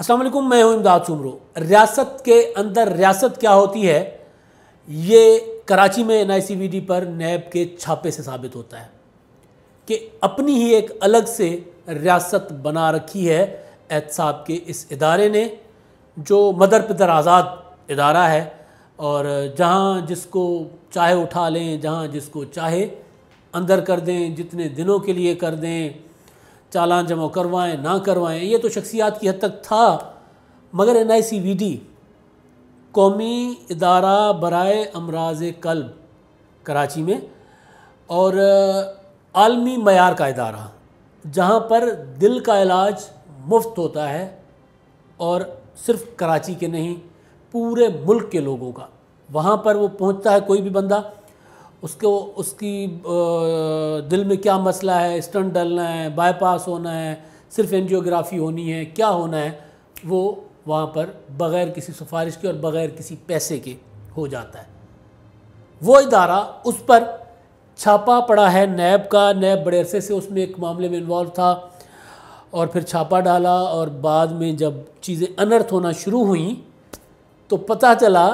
वालेकुम मैं हूं इमदाद सुमरो रियासत के अंदर रियासत क्या होती है ये कराची में एन पर नैब के छापे से साबित होता है कि अपनी ही एक अलग से रियासत बना रखी है एहत साहब के इस इदारे ने जो मदर पदर आज़ाद इदारा है और जहाँ जिसको चाहे उठा लें जहाँ जिसको चाहे अंदर कर दें जितने दिनों के लिए कर दें चालान जमा करवाएं ना करवाएं ये तो शख्सियात की हद तक था मगर N I C V D कौमी इदारा बरए अमराज कल्ब कराची में और आलमी मैार का इदारा जहाँ पर दिल का इलाज मुफ्त होता है और सिर्फ कराची के नहीं पूरे मुल्क के लोगों का वहाँ पर वो पहुँचता है कोई भी बंदा उसको उसकी दिल में क्या मसला है स्टंट डालना है बाईपास होना है सिर्फ एनजियोग्राफी होनी है क्या होना है वो वहाँ पर बग़ैर किसी सिफारिश के और बग़ैर किसी पैसे के हो जाता है वो इदारा उस पर छापा पड़ा है नैब का नैब बड़े अरसे से उसमें एक मामले में इन्वॉल्व था और फिर छापा डाला और बाद में जब चीज़ें अनर्थ होना शुरू हुई तो पता चला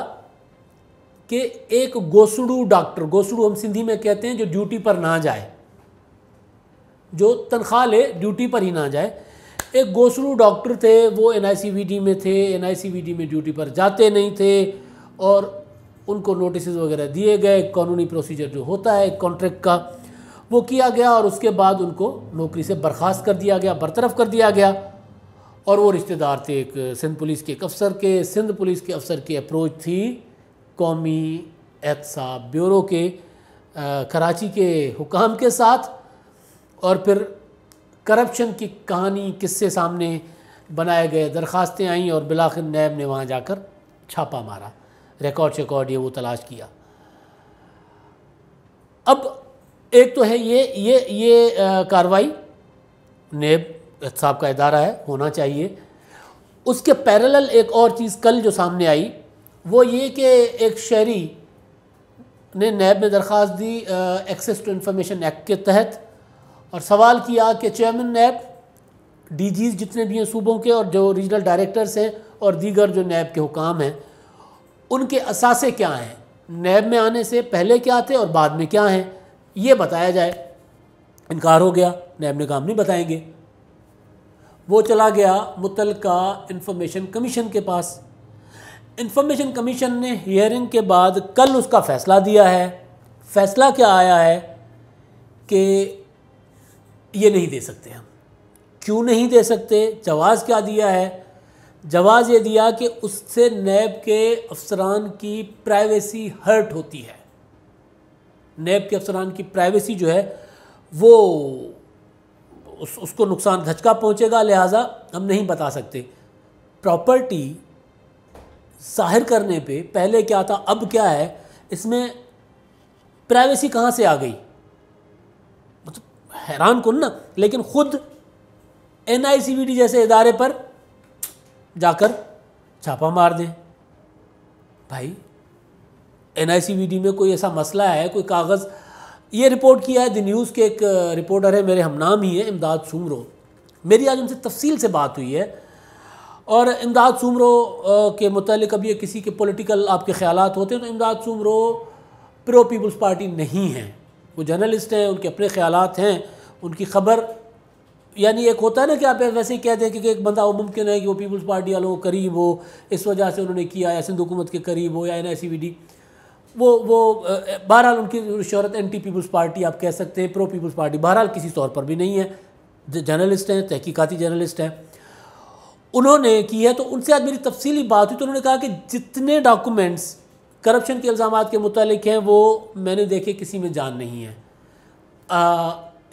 कि एक गोसड़ू डॉक्टर गोसड़ू हम सिंधी में कहते हैं जो ड्यूटी पर ना जाए जो तनख्वाह ले ड्यूटी पर ही ना जाए एक गोसड़ू डॉक्टर थे वो एन में थे एन में ड्यूटी पर जाते नहीं थे और उनको नोटिस वगैरह दिए गए कानूनी प्रोसीजर जो होता है कॉन्ट्रैक्ट का वो किया गया और उसके बाद उनको नौकरी से बर्खास्त कर दिया गया बरतरफ कर दिया गया और वो रिश्तेदार थे एक सिंध पुलिस के एक अफसर के सिंध पुलिस के अफसर की अप्रोच थी कौमी एक्सा ब्यूरो के आ, कराची के हुकाम के साथ और फिर करप्शन की कहानी किससे सामने बनाए गए दरख्वास्तें आईं और बिलाखिर नैब ने वहाँ जाकर छापा मारा रिकॉर्ड शिकॉर्ड ये वो तलाश किया अब एक तो है ये ये ये कार्रवाई नेब साहब का इदारा है होना चाहिए उसके पैरेलल एक और चीज़ कल जो सामने आई वो ये कि एक शहरी ने नैब में दरख्वास्त दी एक्सेस टू इंफॉर्मेशन एक्ट के तहत और सवाल किया कि चेयरमैन नैब जी जितने भी हैं सूबों के और जो रीजनल डायरेक्टर्स हैं और दीगर जो नैब के हुकाम हैं उनके असासे क्या हैं नैब में आने से पहले क्या थे और बाद में क्या हैं ये बताया जाए इनकार हो गया नैब ने काम नहीं बताएंगे वो चला गया मुतलका इंफॉर्मेशन कमीशन के पास इंफॉर्मेशन कमीशन ने हियरिंग के बाद कल उसका फ़ैसला दिया है फ़ैसला क्या आया है कि ये नहीं दे सकते हम क्यों नहीं दे सकते जवाज़ क्या दिया है जवाज़ ये दिया कि उससे नैब के अफसरान की प्राइवेसी हर्ट होती है नैब के अफसरान की प्राइवेसी जो है वो उस उसको नुकसान धचका पहुँचेगा लिहाजा हम नहीं बता सकते प्रॉपर्टी जाहिर करने पे पहले क्या था अब क्या है इसमें प्राइवेसी कहाँ से आ गई मतलब हैरान कन ना लेकिन ख़ुद एन जैसे इदारे पर जाकर छापा मार दें भाई एन में कोई ऐसा मसला है कोई कागज़ ये रिपोर्ट किया है द न्यूज़ के एक रिपोर्टर है मेरे हम नाम ही है इमदाद सूमरो मेरी आज उनसे तफसील से बात हुई है और इमदाद सुमरो के मतलब अभी किसी के पॉलिटिकल आपके ख्याल होते हैं तो इमदाद सुमरो प्रो पीपल्स पार्टी नहीं हैं वो जर्नलिस्ट हैं उनके अपने ख्याल हैं उनकी खबर यानी एक होता है ना कि आप वैसे ही कहते हैं कि, कि एक बंदा वो मुमकिन है कि वो पीपल्स पार्टी वालों के करीब हो इस वजह से उन्होंने किया या सिंध हुकूमत के करीब हो या एन वो वो बहरहाल उनकी शहरत एंटी पीपल्स पार्टी आप कह सकते हैं प्रो पीपल्स पार्टी बहरहाल किसी तौर पर भी नहीं है जर्नलिस्ट हैं तहकीकती जर्नलिस्ट हैं उन्होंने की है तो उनसे आज मेरी तफसीली बात हुई तो उन्होंने कहा कि जितने डॉक्यूमेंट्स करप्शन के इल्ज़ाम के मुतलिक हैं वो मैंने देखे किसी में जान नहीं है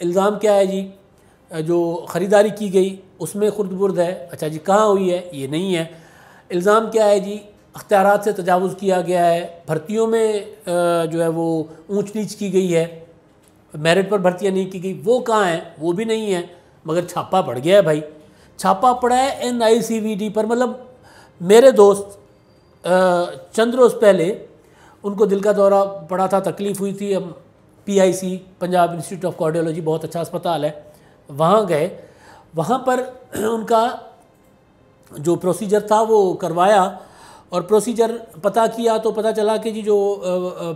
इल्ज़ाम क्या है जी जो ख़रीदारी की गई उसमें खुर्दबुर्द है अच्छा जी कहाँ हुई है ये नहीं है इल्ज़ाम क्या है जी अख्तियार से तजावज़ किया गया है भर्तियों में जो है वो ऊँच नीच की गई है मेरिट पर भर्तियाँ नहीं की गई वो कहाँ हैं वो भी नहीं है मगर छापा पड़ गया है भाई छापा पड़ा है N I C V D पर मतलब मेरे दोस्त चंद रोज़ पहले उनको दिल का दौरा पड़ा था तकलीफ़ हुई थी हम P I C Punjab institute of cardiology बहुत अच्छा अस्पताल है वहाँ गए वहाँ पर उनका जो प्रोसीजर था वो करवाया और प्रोसीजर पता किया तो पता चला कि जी जो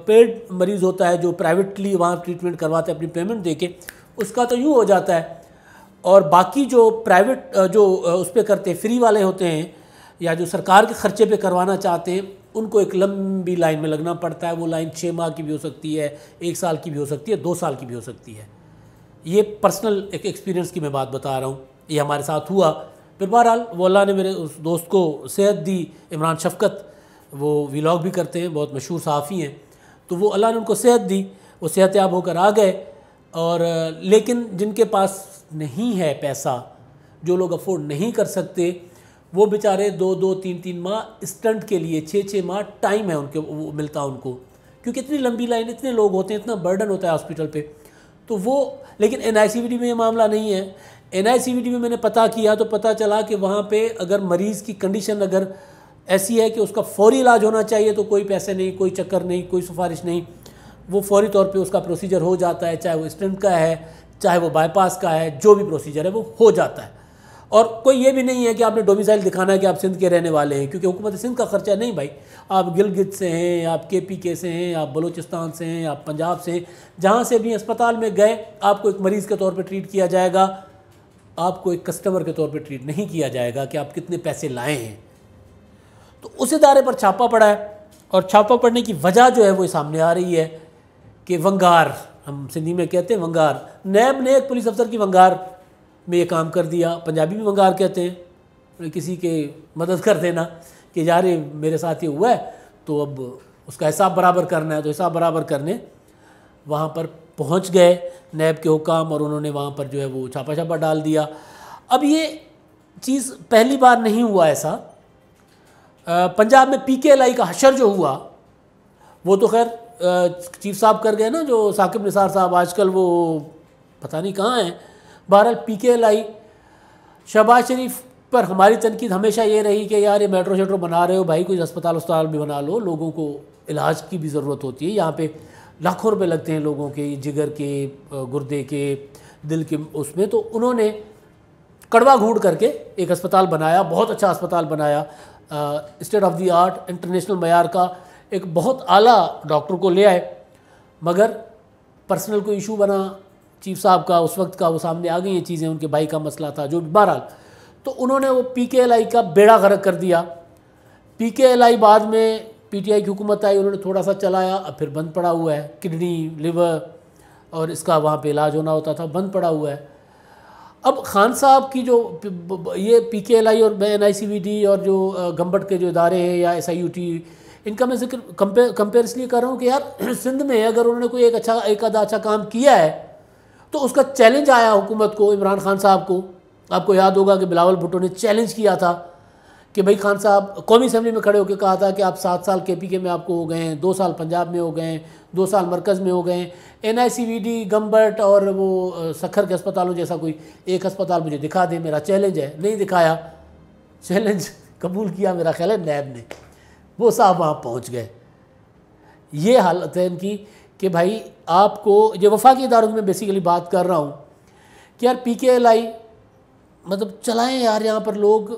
पेड मरीज़ होता है जो प्राइवेटली वहाँ ट्रीटमेंट करवाते हैं अपनी पेमेंट दे के उसका तो यूँ हो जाता है और बाकी जो प्राइवेट जो उस पर करते हैं फ्री वाले होते हैं या जो सरकार के खर्चे पे करवाना चाहते हैं उनको एक लंबी लाइन में लगना पड़ता है वो लाइन छः माह की भी हो सकती है एक साल की भी हो सकती है दो साल की भी हो सकती है ये पर्सनल एक एक्सपीरियंस की मैं बात बता रहा हूँ ये हमारे साथ हुआ फिर बहरहाल वो अल्लाह ने मेरे उस दोस्त को सेहत दी इमरान शफकत वो व्लाग भी करते हैं बहुत मशहूर सहाफ़ी हैं तो वो अल्लाह ने उनको सेहत दी वो सेहत याब होकर आ गए और लेकिन जिनके पास नहीं है पैसा जो लोग अफोर्ड नहीं कर सकते वो बेचारे दो दो तीन तीन माह स्टंट के लिए छः छः माह टाइम है उनके वो मिलता उनको क्योंकि इतनी लंबी लाइन इतने लोग होते हैं इतना बर्डन होता है हॉस्पिटल पे तो वो लेकिन एन में ये मामला नहीं है एन में मैंने पता किया तो पता चला कि वहाँ पर अगर मरीज़ की कंडीशन अगर ऐसी है कि उसका फौरी इलाज होना चाहिए तो कोई पैसे नहीं कोई चक्कर नहीं कोई सिफारिश नहीं वो फौरी तौर पे उसका प्रोसीजर हो जाता है चाहे वो स्टेंट का है चाहे वो बाईपास का है जो भी प्रोसीजर है वो हो जाता है और कोई ये भी नहीं है कि आपने डोमिसाइल दिखाना है कि आप सिंध के रहने वाले हैं क्योंकि हुकूमत सिंध का खर्चा नहीं भाई आप गिलगित से हैं आप के पी के से हैं आप बलूचिस्तान से हैं आप पंजाब से हैं जहाँ से भी अस्पताल में गए आपको एक मरीज़ के तौर पर ट्रीट किया जाएगा आपको एक कस्टमर के तौर पर ट्रीट नहीं किया जाएगा कि आप कितने पैसे लाए हैं तो उस इदारे पर छापा पड़ा है और छापा पड़ने की वजह जो है वो सामने आ रही है कि वंगार हम सिंधी में कहते हैं वंगार नैब ने एक पुलिस अफसर की वंगार में ये काम कर दिया पंजाबी में वंगार कहते हैं किसी के मदद कर देना कि यार मेरे साथ ये हुआ है तो अब उसका हिसाब बराबर करना है तो हिसाब बराबर करने वहाँ पर पहुँच गए नैब के हुकाम और उन्होंने वहाँ पर जो है वो छापा छापा डाल दिया अब ये चीज़ पहली बार नहीं हुआ ऐसा पंजाब में पी के एल आई का हशर जो हुआ वो तो खैर चीफ साहब कर गए ना जो साकिब निसार साहब आजकल वो पता नहीं कहाँ हैं बहरहाल पी के एल आई शहबाज शरीफ पर हमारी तनकीद हमेशा ये रही कि यार ये मेट्रो शेट्रो बना रहे हो भाई कुछ अस्पताल उस्पताल भी बना लो लोगों को इलाज की भी ज़रूरत होती है यहाँ पे लाखों रुपए लगते हैं लोगों के जिगर के गुर्दे के दिल के उसमें तो उन्होंने कड़वा घूट करके एक अस्पताल बनाया बहुत अच्छा अस्पताल बनाया state of the art international मैार का एक बहुत आला डॉक्टर को ले आए मगर पर्सनल को इशू बना चीफ साहब का उस वक्त का वो सामने आ गई ये चीज़ें उनके भाई का मसला था जो भी बहरहाल तो उन्होंने वो पी के एल आई का बेड़ा गर्क कर दिया पी के एल आई बाद में पी टी आई की हुकूमत आई उन्होंने थोड़ा सा चलाया अब फिर बंद पड़ा हुआ है किडनी लिवर और इसका वहाँ पर इलाज होना होता था बंद पड़ा हुआ है अब खान साहब की जो ये पी के एल आई और N I C V D और जो गम्बट के जो इदारे हैं या एस आई यू टी इनका मैं जिक्र कंपेयर इसलिए कर रहा हूँ कि यार सिंध में अगर उन्होंने कोई एक अच्छा एक आधा अच्छा काम किया है तो उसका चैलेंज आया हुकूमत को इमरान खान साहब को आपको याद होगा कि बिलावल भुट्टो ने चैलेंज किया था कि भाई खान साहब कौमी असम्बली में खड़े होकर कहा था कि आप सात साल के पी के में आपको हो गए हैं दो साल पंजाब में हो गए हैं दो साल मरकज़ में हो गए हैं N I C V D Gambat और वो सखर के अस्पतालों जैसा कोई एक अस्पताल मुझे दिखा दे मेरा चैलेंज है नहीं दिखाया चैलेंज कबूल किया मेरा ख्याल है नैब ने वो साहब वहाँ पहुँच गए ये हालत है इनकी कि भाई आपको ये वफा के इदारों की मैं बेसिकली बात कर रहा हूँ कि यार पी के एल आई मतलब चलाएं यार यहाँ पर लोग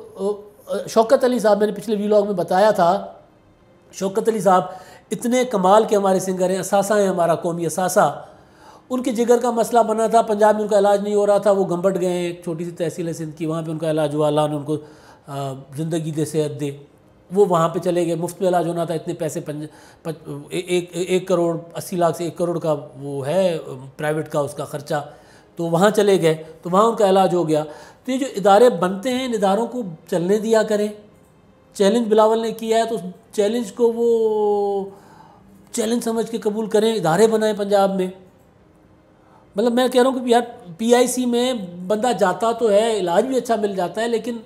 शौकत अली साहब मैंने पिछले वीलॉग में बताया था शौकत अली साहब इतने कमाल के हमारे सिंगर हैं असासा हैं हमारा कौमी असासा उनके जिगर का मसला बना था पंजाब में उनका इलाज नहीं हो रहा था वो गंबट गए एक छोटी सी तहसील है सिंध की वहाँ पर उनका इलाज हुआ अल्लाह ने उनको ज़िंदगी दे सेहत दे वो वहाँ पे चले गए मुफ्त में इलाज होना था इतने पैसे पंज पच, एक एक करोड़ अस्सी लाख से एक करोड़ का वो है प्राइवेट का उसका ख़र्चा तो वहाँ चले गए तो वहाँ उनका इलाज हो गया तो ये जो इदारे बनते हैं इन इदारों को चलने दिया करें चैलेंज बिलावल ने किया है तो उस चैलेंज को वो चैलेंज समझ के कबूल करें इदारे बनाएं पंजाब में मतलब मैं कह रहा हूँ कि यार पीआईसी में बंदा जाता तो है इलाज भी अच्छा मिल जाता है लेकिन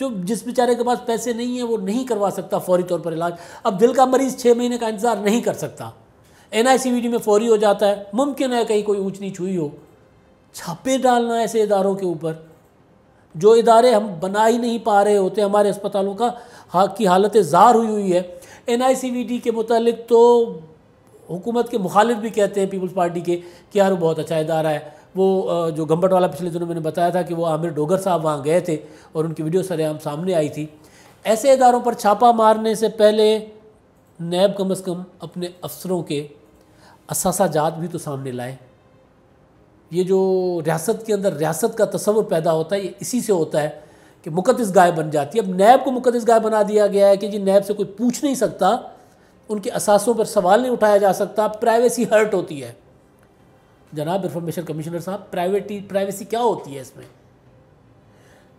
जो जिस बेचारे के पास पैसे नहीं है वो नहीं करवा सकता फौरी तौर पर इलाज अब दिल का मरीज़ छः महीने का इंतज़ार नहीं कर सकता एन में फौरी हो जाता है मुमकिन है कहीं कोई ऊँच नीच हुई हो छापे डालना ऐसे इदारों के ऊपर जो इदारे हम बना ही नहीं पा रहे होते हमारे अस्पतालों का हा, की हालत ज़ार हुई हुई है एन के मतलब तो हुकूमत के मुखालिफ भी कहते हैं पीपल्स पार्टी के कि यार बहुत अच्छा इदारा है वो जो गंबट वाला पिछले दिनों मैंने बताया था कि वो आमिर डोगर साहब वहाँ गए थे और उनकी वीडियो सरेआम सामने आई थी ऐसे इदारों पर छापा मारने से पहले नैब कम अज़ कम अपने अफसरों के असासाजात भी तो सामने लाए ये जो रियासत के अंदर रियासत का तस्वुर पैदा होता है ये इसी से होता है कि मुकदस गाय बन जाती है अब नैब को मुकदस गाय बना दिया गया है कि जी नैब से कोई पूछ नहीं सकता उनके असासों पर सवाल नहीं उठाया जा सकता प्राइवेसी हर्ट होती है जनाब इन्फॉर्मेशन कमिश्नर साहब प्राइवेटी प्राइवेसी क्या होती है इसमें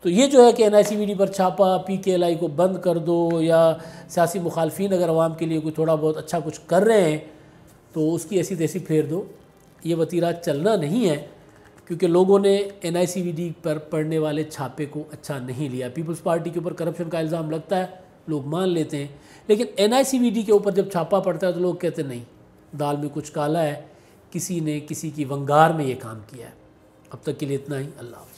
तो ये जो है कि एन आई पर छापा पी के एल आई को बंद कर दो या सियासी मुखालफी अगर आवाम के लिए कुछ थोड़ा बहुत अच्छा कुछ कर रहे हैं तो उसकी ऐसी तैसी फेर दो ये वतीरा चलना नहीं है क्योंकि लोगों ने एन पर पढ़ने वाले छापे को अच्छा नहीं लिया पीपल्स पार्टी के ऊपर करप्शन का इल्ज़ाम लगता है लोग मान लेते हैं लेकिन एन के ऊपर जब छापा पड़ता है तो लोग कहते नहीं दाल में कुछ काला है किसी ने किसी की वंगार में ये काम किया है अब तक के लिए इतना ही अल्लाह